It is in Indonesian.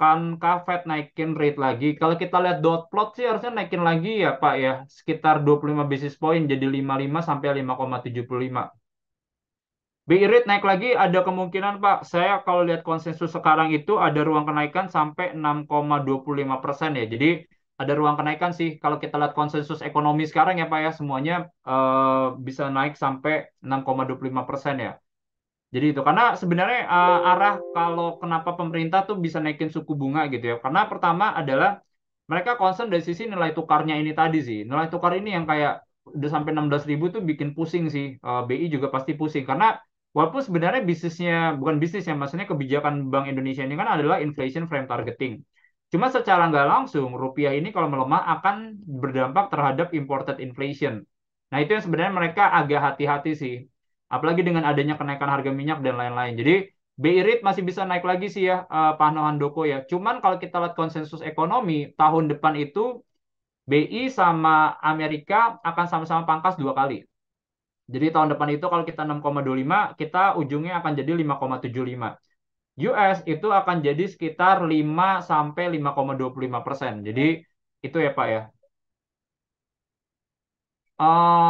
kan kafet naikin rate lagi. Kalau kita lihat dot plot sih harusnya naikin lagi ya Pak ya, sekitar 25 basis point jadi 55 sampai 5,75. BI rate naik lagi ada kemungkinan Pak, saya kalau lihat konsensus sekarang itu ada ruang kenaikan sampai 6,25 persen ya. Jadi ada ruang kenaikan sih kalau kita lihat konsensus ekonomi sekarang ya Pak ya semuanya uh, bisa naik sampai 6,25 persen ya. Jadi itu karena sebenarnya uh, arah kalau kenapa pemerintah tuh bisa naikin suku bunga gitu ya. Karena pertama adalah mereka concern dari sisi nilai tukarnya ini tadi sih. Nilai tukar ini yang kayak udah sampai 16 ribu tuh bikin pusing sih. Uh, eh, BI juga pasti pusing karena walaupun sebenarnya bisnisnya bukan bisnis ya maksudnya kebijakan Bank Indonesia ini kan adalah inflation frame targeting. Cuma secara nggak langsung rupiah ini kalau melemah akan berdampak terhadap imported inflation. Nah, itu yang sebenarnya mereka agak hati-hati sih apalagi dengan adanya kenaikan harga minyak dan lain-lain. Jadi BI rate masih bisa naik lagi sih ya uh, Pak Nohandoko ya. Cuman kalau kita lihat konsensus ekonomi tahun depan itu BI sama Amerika akan sama-sama pangkas dua kali. Jadi tahun depan itu kalau kita 6,25, kita ujungnya akan jadi 5,75. US itu akan jadi sekitar 5 sampai 5,25 persen. Jadi itu ya Pak ya. Uh,